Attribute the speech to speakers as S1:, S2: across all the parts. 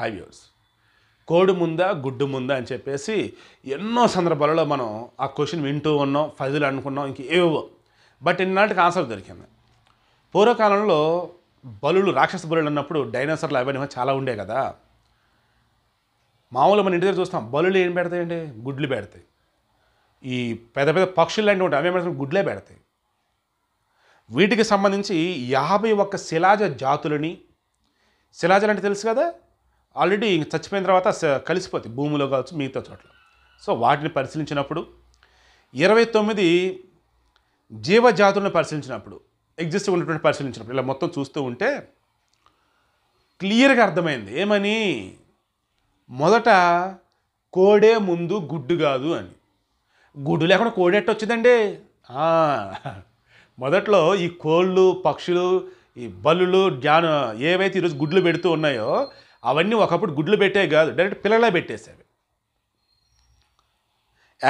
S1: high viewers కోడి ముందా గుడ్డు ముందా అని చెప్పేసి ఎన్నో సందర్భాలలో మనం ఆ క్వశ్చన్ వింటూ ఉన్నాం ఫజిల్ అనుకున్నాం ఇంక ఏవో బట్ ఇన్నాటికి ఆన్సర్ దొరికింది పూర్వకాలంలో బలులు రాక్షస బలు అన్నప్పుడు డైనోసార్లు అవన్నీ చాలా ఉండే కదా మామూలుగా మన ఇంటి దగ్గర చూస్తాం బలులు ఏం పెడతాయండి గుడ్లు పెడతాయి ఈ పెద్ద పెద్ద పక్షులు లాంటివి ఉంటాయి అవి పెడతాయి గుడ్లే పెడతాయి వీటికి సంబంధించి యాభై ఒక్క శిలాజ జాతులని శిలాజలు అంటే తెలుసు కదా ఆల్రెడీ చచ్చిపోయిన తర్వాత కలిసిపోతాయి భూమిలో కావచ్చు మిగతా చోట్ల సో వాటిని పరిశీలించినప్పుడు ఇరవై తొమ్మిది జీవజాతులను పరిశీలించినప్పుడు ఎగ్జిస్ట్ ఉన్నటువంటి పరిశీలించినప్పుడు ఇలా మొత్తం చూస్తూ ఉంటే క్లియర్గా అర్థమైంది ఏమని మొదట కోడే ముందు గుడ్డు కాదు అని గుడ్డు లేకుండా కోడెట్టు వచ్చిందండి మొదట్లో ఈ కోళ్ళు పక్షులు ఈ బల్లులు జ్ఞాన ఏవైతే ఈరోజు గుడ్లు పెడుతూ ఉన్నాయో అవన్నీ ఒకప్పుడు గుడ్లు పెట్టే కాదు డైరెక్ట్ పిల్లలే పెట్టేసేవి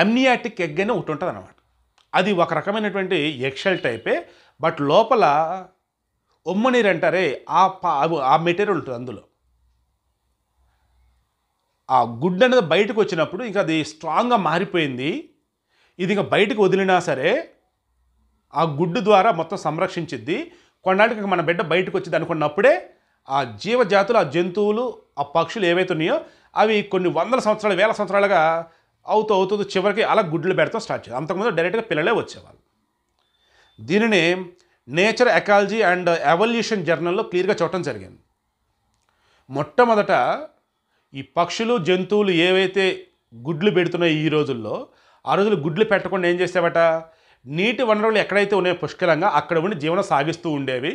S1: అమ్నియాటిక్ ఎగ్ అని ఒకటి ఉంటుంది అనమాట అది ఒక రకమైనటువంటి ఎక్షల్ టైపే బట్ లోపల ఉమ్మనీరు అంటారే ఆ పా ఆ మెటీరియల్ ఉంటుంది అందులో ఆ గుడ్ అనేది బయటకు వచ్చినప్పుడు ఇంకా అది స్ట్రాంగ్గా మారిపోయింది ఇది ఇంకా బయటకు వదిలినా సరే ఆ గుడ్డు ద్వారా మొత్తం సంరక్షించిద్ది కొన్నాళ్ళకి మన బిడ్డ బయటకు వచ్చింది అనుకున్నప్పుడే ఆ జీవజాతులు ఆ జంతువులు ఆ పక్షులు ఏవైతున్నాయో అవి కొన్ని వందల సంవత్సరాలు వేల సంవత్సరాలుగా అవుతూ అవుతూ చివరికి అలా గుడ్లు పెడతాం స్టార్ట్ చేయాలి అంతకుముందు డైరెక్ట్గా పిల్లలే వచ్చేవాళ్ళు దీనిని నేచర్ ఎకాలజీ అండ్ ఎవల్యూషన్ జర్నల్లో క్లియర్గా చూడటం జరిగింది మొట్టమొదట ఈ పక్షులు జంతువులు ఏవైతే గుడ్లు పెడుతున్నాయో ఈ రోజుల్లో ఆ రోజులు గుడ్లు పెట్టకుండా ఏం చేసేవట నీటి వనరులు ఎక్కడైతే ఉన్నాయో పుష్కలంగా అక్కడ ఉండి జీవనం సాగిస్తూ ఉండేవి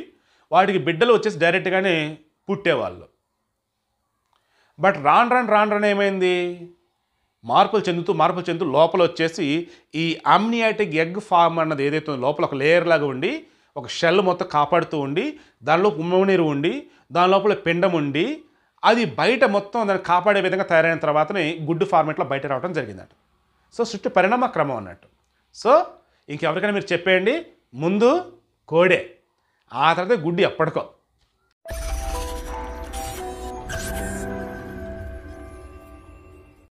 S1: వాడికి బిడ్డలు వచ్చేసి డైరెక్ట్గానే పుట్టేవాళ్ళు బట్ రాన్ రాను రాన్ రాను ఏమైంది మార్పులు చెందుతూ మార్పులు చెందుతూ లోపల వచ్చేసి ఈ అమ్నియాటిక్ ఎగ్ ఫామ్ అన్నది ఏదైతే లోపల ఒక లేయర్ లాగా ఉండి ఒక షెల్ మొత్తం కాపాడుతూ ఉండి దానిలో ఉమ్మనీరు ఉండి దాని లోపల పిండం ఉండి అది బయట మొత్తం దాన్ని కాపాడే విధంగా తయారైన తర్వాతనే గుడ్డు ఫార్మేట్లో బయట రావడం జరిగిందట సో సృష్టి పరిణామ క్రమం అన్నట్టు సో ఇంకెవరికైనా మీరు చెప్పేయండి ముందు కోడే ఆ తర్వాత గుడ్డి అప్పటికో